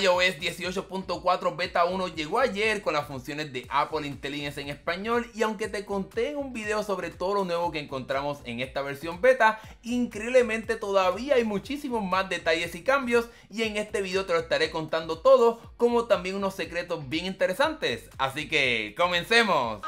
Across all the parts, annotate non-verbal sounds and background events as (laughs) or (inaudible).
iOS 18.4 Beta 1 llegó ayer con las funciones de Apple Intelligence en español y aunque te conté en un video sobre todo lo nuevo que encontramos en esta versión beta, increíblemente todavía hay muchísimos más detalles y cambios y en este video te lo estaré contando todo como también unos secretos bien interesantes, así que comencemos.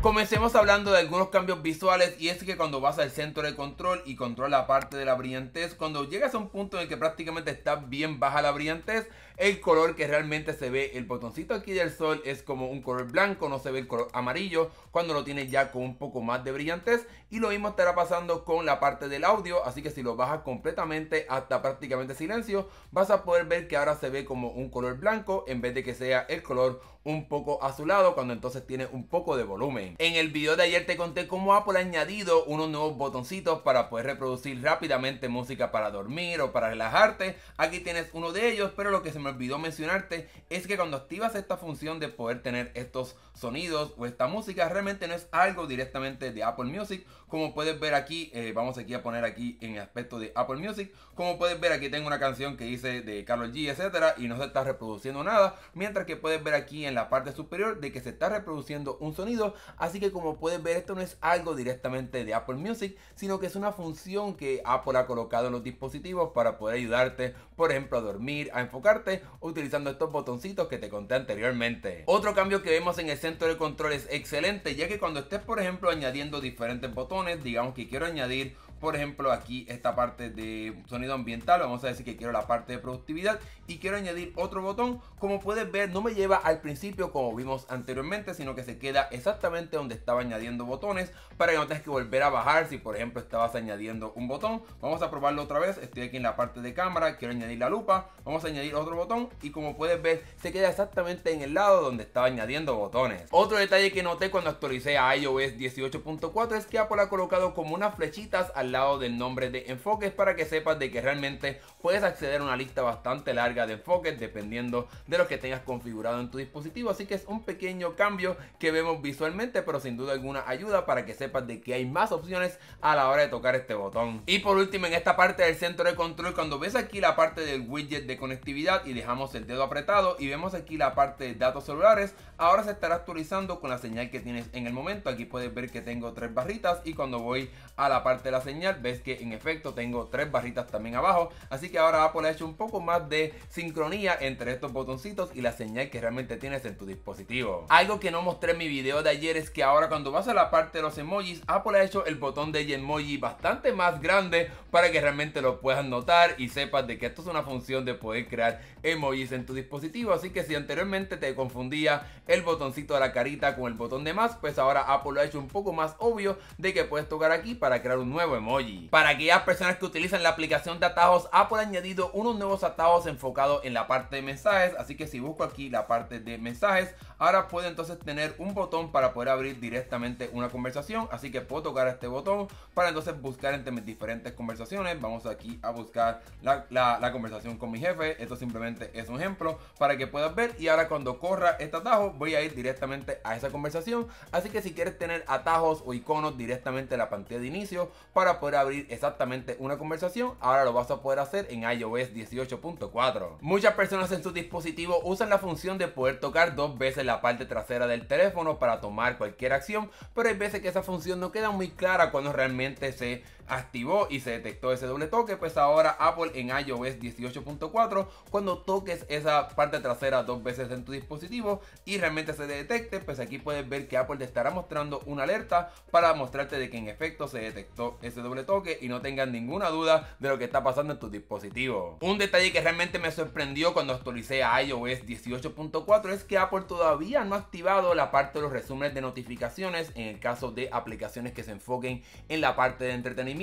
Comencemos hablando de algunos cambios visuales y es que cuando vas al centro de control y controla la parte de la brillantez, cuando llegas a un punto en el que prácticamente está bien baja la brillantez, el color que realmente se ve. El botoncito aquí del sol es como un color blanco, no se ve el color amarillo cuando lo tienes ya con un poco más de brillantez. Y lo mismo estará pasando con la parte del audio, así que si lo bajas completamente hasta prácticamente silencio, vas a poder ver que ahora se ve como un color blanco en vez de que sea el color un poco azulado cuando entonces tiene un poco de volumen. En el video de ayer te conté cómo Apple ha añadido unos nuevos botoncitos para poder reproducir rápidamente música para dormir o para relajarte. Aquí tienes uno de ellos, pero lo que se me olvidó mencionarte es que cuando activas esta función de poder tener estos sonidos o esta música, realmente no es algo directamente de Apple Music. Como puedes ver aquí, eh, vamos aquí a poner aquí en aspecto de Apple Music. Como puedes ver aquí tengo una canción que hice de Carlos G, etcétera, y no se está reproduciendo nada. Mientras que puedes ver aquí en la parte superior de que se está reproduciendo un sonido. Así que como puedes ver, esto no es algo directamente de Apple Music, sino que es una función que Apple ha colocado en los dispositivos para poder ayudarte, por ejemplo, a dormir, a enfocarte utilizando estos botoncitos que te conté anteriormente. Otro cambio que vemos en el centro de control es excelente ya que cuando estés por ejemplo añadiendo diferentes botones, digamos que quiero añadir por ejemplo, aquí esta parte de sonido ambiental, vamos a decir que quiero la parte de productividad y quiero añadir otro botón. Como puedes ver, no me lleva al principio como vimos anteriormente, sino que se queda exactamente donde estaba añadiendo botones para que no tengas que volver a bajar si por ejemplo estabas añadiendo un botón. Vamos a probarlo otra vez, estoy aquí en la parte de cámara, quiero añadir la lupa, vamos a añadir otro botón y como puedes ver, se queda exactamente en el lado donde estaba añadiendo botones. Otro detalle que noté cuando actualicé a iOS 18.4 es que Apple ha colocado como unas flechitas al lado del nombre de enfoques para que sepas de que realmente puedes acceder a una lista bastante larga de enfoques dependiendo de lo que tengas configurado en tu dispositivo. Así que es un pequeño cambio que vemos visualmente, pero sin duda alguna ayuda para que sepas de que hay más opciones a la hora de tocar este botón. Y por último, en esta parte del centro de control, cuando ves aquí la parte del widget de conectividad y dejamos el dedo apretado y vemos aquí la parte de datos celulares, ahora se estará actualizando con la señal que tienes en el momento. Aquí puedes ver que tengo tres barritas y cuando voy a la parte de la señal, ves que en efecto tengo tres barritas también abajo, así que ahora Apple ha hecho un poco más de sincronía entre estos botoncitos y la señal que realmente tienes en tu dispositivo. Algo que no mostré en mi video de ayer es que ahora cuando vas a la parte de los emojis, Apple ha hecho el botón de emoji bastante más grande para que realmente lo puedas notar y sepas de que esto es una función de poder crear emojis en tu dispositivo, así que si anteriormente te confundía el botoncito de la carita con el botón de más, pues ahora Apple lo ha hecho un poco más obvio de que puedes tocar aquí para crear un nuevo emoji. Para aquellas personas que utilizan la aplicación de atajos, Apple ha añadido unos nuevos atajos enfocados en la parte de mensajes, así que si busco aquí la parte de mensajes, Ahora puedo entonces tener un botón para poder abrir directamente una conversación. Así que puedo tocar este botón para entonces buscar entre mis diferentes conversaciones. Vamos aquí a buscar la, conversación con mi jefe. Esto simplemente es un ejemplo para que puedas ver. Y ahora cuando corra este atajo voy a ir directamente a esa conversación. Así que si quieres tener atajos o iconos directamente en la pantalla de inicio para poder abrir exactamente una conversación, ahora lo vas a poder hacer en iOS 18.4. Muchas personas en su dispositivo usan la función de poder tocar dos veces la la parte trasera del teléfono para tomar cualquier acción, pero hay veces que esa función no queda muy clara cuando realmente se activó y se detectó ese doble toque, pues ahora Apple en iOS 18.4, cuando toques esa parte trasera dos veces en tu dispositivo y realmente se detecte, pues aquí puedes ver que Apple te estará mostrando una alerta para mostrarte de que en efecto se detectó ese doble toque y no tengas ninguna duda de lo que está pasando en tu dispositivo. Un detalle que realmente me sorprendió cuando actualicé a iOS 18.4 es que Apple todavía no ha activado la parte de los resúmenes de notificaciones en el caso de aplicaciones que se enfoquen en la parte de entretenimiento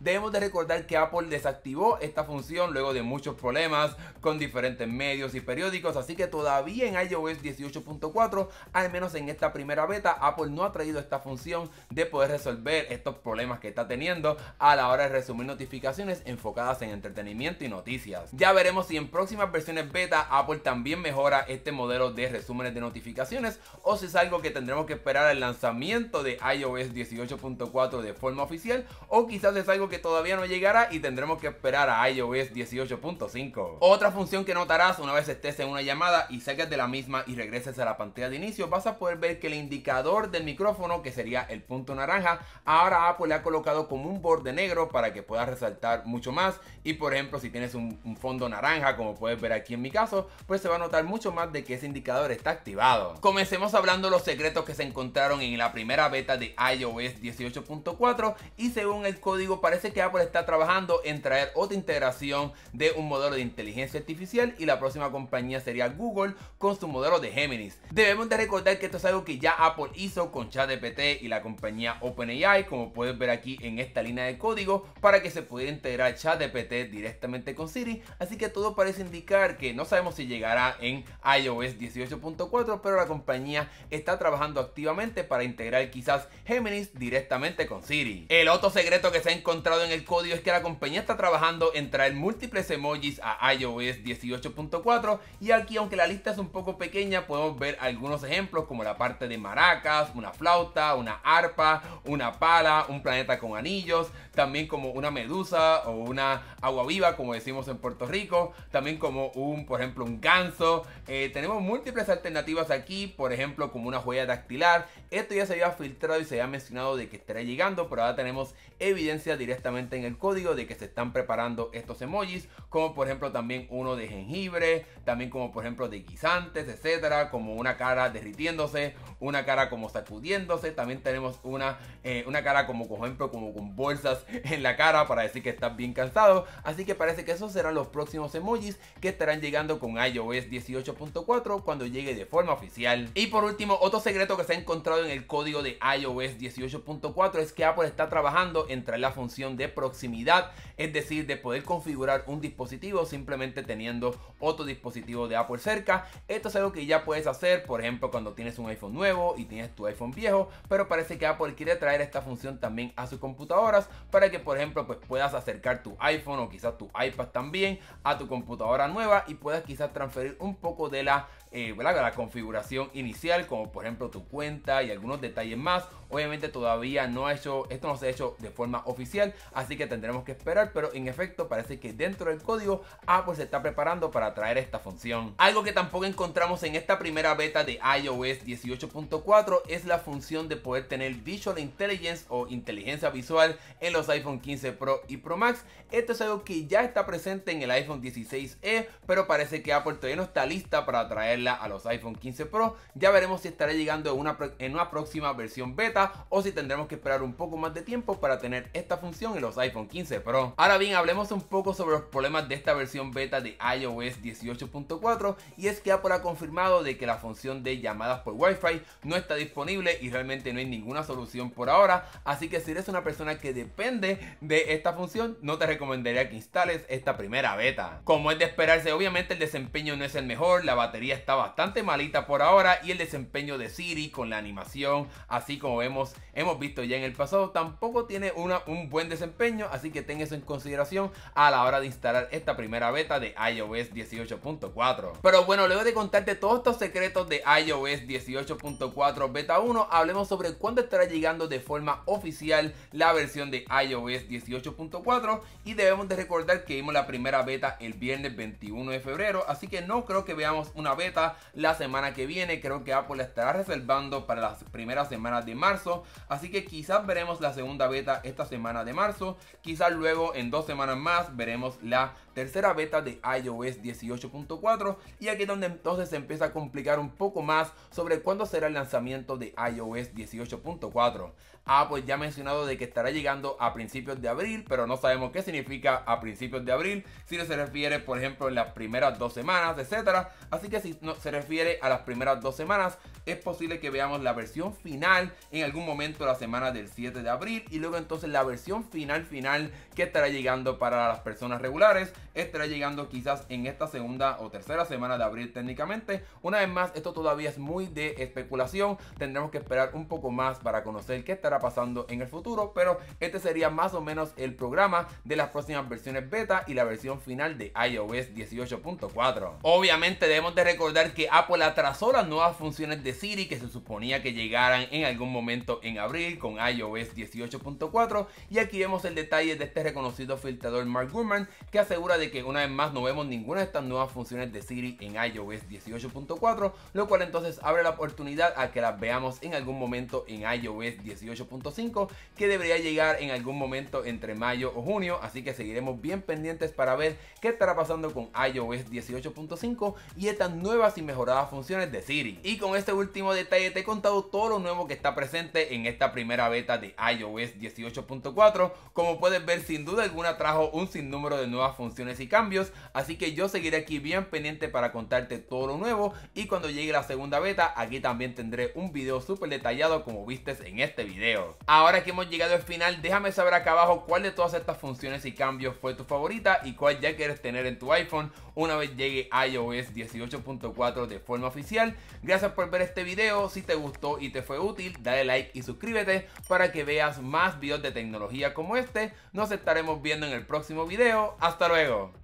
debemos de recordar que Apple desactivó esta función luego de muchos problemas con diferentes medios y periódicos, así que todavía en iOS 18.4, al menos en esta primera beta, Apple no ha traído esta función de poder resolver estos problemas que está teniendo a la hora de resumir notificaciones enfocadas en entretenimiento y noticias. Ya veremos si en próximas versiones beta Apple también mejora este modelo de resúmenes de notificaciones o si es algo que tendremos que esperar al lanzamiento de iOS 18.4 de forma oficial o que quizás es algo que todavía no llegará y tendremos que esperar a iOS 18.5. Otra función que notarás una vez estés en una llamada y salgas de la misma y regreses a la pantalla de inicio, vas a poder ver que el indicador del micrófono, que sería el punto naranja, ahora Apple le ha colocado como un borde negro para que pueda resaltar mucho más y por ejemplo si tienes un, fondo naranja como puedes ver aquí en mi caso, pues se va a notar mucho más de que ese indicador está activado. Comencemos hablando los secretos que se encontraron en la primera beta de iOS 18.4 y según el código, parece que Apple está trabajando en traer otra integración de un modelo de inteligencia artificial y la próxima compañía sería Google con su modelo de Géminis. Debemos de recordar que esto es algo que ya Apple hizo con ChatGPT y la compañía OpenAI, como puedes ver aquí en esta línea de código, para que se pudiera integrar ChatGPT directamente con Siri. Así que todo parece indicar que no sabemos si llegará en iOS 18.4, pero la compañía está trabajando activamente para integrar quizás Géminis directamente con Siri. El otro secreto que se ha encontrado en el código es que la compañía está trabajando en traer múltiples emojis a iOS 18.4 y aquí aunque la lista es un poco pequeña podemos ver algunos ejemplos como la parte de maracas, una flauta, una arpa, una pala, un planeta con anillos, también como una medusa o una agua viva como decimos en Puerto Rico, también como un por ejemplo un ganso, eh, tenemos múltiples alternativas aquí, por ejemplo como una joya dactilar, esto ya se había filtrado y se había mencionado de que estaría llegando, pero ahora tenemos el evidencia directamente en el código de que se están preparando estos emojis, como por ejemplo también uno de jengibre, también como por ejemplo de guisantes, etcétera, como una cara derritiéndose, una cara como sacudiéndose, también tenemos una, eh, una cara como por ejemplo como con bolsas (laughs) en la cara para decir que estás bien cansado, así que parece que esos serán los próximos emojis que estarán llegando con iOS 18.4 cuando llegue de forma oficial. Y por último, otro secreto que se ha encontrado en el código de iOS 18.4 es que Apple está trabajando en Traer la función de proximidad, es decir, de poder configurar un dispositivo simplemente teniendo otro dispositivo de Apple cerca. Esto es algo que ya puedes hacer, por ejemplo, cuando tienes un iPhone nuevo y tienes tu iPhone viejo, pero parece que Apple quiere traer esta función también a sus computadoras para que, por ejemplo, pues puedas acercar tu iPhone o quizás tu iPad también a tu computadora nueva y puedas quizás transferir un poco de la eh, la configuración inicial, como por ejemplo tu cuenta y algunos detalles más. Obviamente todavía no ha hecho, esto no se ha hecho de forma oficial, así que tendremos que esperar, pero en efecto parece que dentro del código Apple se está preparando para traer esta función. Algo que tampoco encontramos en esta primera beta de iOS 18.4 es la función de poder tener Visual Intelligence o inteligencia visual en los iPhone 15 Pro y Pro Max. Esto es algo que ya está presente en el iPhone 16e, pero parece que Apple todavía no está lista para traer a los iPhone 15 Pro. Ya veremos si estará llegando en una, en una próxima versión beta o si tendremos que esperar un poco más de tiempo para tener esta función en los iPhone 15 Pro. Ahora bien, hablemos un poco sobre los problemas de esta versión beta de iOS 18.4 y es que Apple ha confirmado de que la función de llamadas por Wi-Fi no está disponible y realmente no hay ninguna solución por ahora, así que si eres una persona que depende de esta función, no te recomendaría que instales esta primera beta. Como es de esperarse, obviamente el desempeño no es el mejor, la batería está bastante malita por ahora y el desempeño de Siri con la animación, así como hemos visto ya en el pasado, tampoco tiene una, un buen desempeño, así que ten eso en consideración a la hora de instalar esta primera beta de iOS 18.4. Pero bueno, luego de contarte todos estos secretos de iOS 18.4 beta 1, hablemos sobre cuándo estará llegando de forma oficial la versión de iOS 18.4 y debemos de recordar que vimos la primera beta el viernes 21 de febrero, así que no creo que veamos una beta la semana que viene. Creo que Apple la estará reservando para las primeras semanas de marzo. Así que quizás veremos la segunda beta esta semana de marzo. Quizás luego en dos semanas más veremos la tercera beta de iOS 18.4. Y aquí es donde entonces se empieza a complicar un poco más sobre cuándo será el lanzamiento de iOS 18.4. Ah, pues ya ha mencionado de que estará llegando a principios de abril, pero no sabemos qué significa a principios de abril, si no se refiere, por ejemplo, en las primeras dos semanas, etcétera. Así que si no se refiere a las primeras dos semanas, es posible que veamos la versión final en algún momento de la semana del 7 de abril y luego entonces la versión final final que estará llegando para las personas regulares estará llegando quizás en esta segunda o tercera semana de abril técnicamente. Una vez más, esto todavía es muy de especulación, tendremos que esperar un poco más para conocer qué estará pasando en el futuro, pero este sería más o menos el programa de las próximas versiones beta y la versión final de iOS 18.4. Obviamente debemos de recordar que Apple atrasó las nuevas funciones de Siri que se suponía que llegaran en algún momento en abril con iOS 18.4 y aquí vemos el detalle de este reconocido filtrador Mark Gurman que asegura de que una vez más no vemos ninguna de estas nuevas funciones de Siri en iOS 18.4, lo cual entonces abre la oportunidad a que las veamos en algún momento en iOS 18.4 18.5 que debería llegar en algún momento entre mayo o junio, así que seguiremos bien pendientes para ver qué estará pasando con iOS 18.5 y estas nuevas y mejoradas funciones de Siri. Y con este último detalle te he contado todo lo nuevo que está presente en esta primera beta de iOS 18.4, como puedes ver sin duda alguna trajo un sinnúmero de nuevas funciones y cambios, así que yo seguiré aquí bien pendiente para contarte todo lo nuevo y cuando llegue la segunda beta aquí también tendré un video súper detallado como viste en este video. Ahora que hemos llegado al final, déjame saber acá abajo cuál de todas estas funciones y cambios fue tu favorita y cuál ya quieres tener en tu iPhone una vez llegue iOS 18.4 de forma oficial. Gracias por ver este video, si te gustó y te fue útil, dale like y suscríbete para que veas más videos de tecnología como este. Nos estaremos viendo en el próximo video, hasta luego.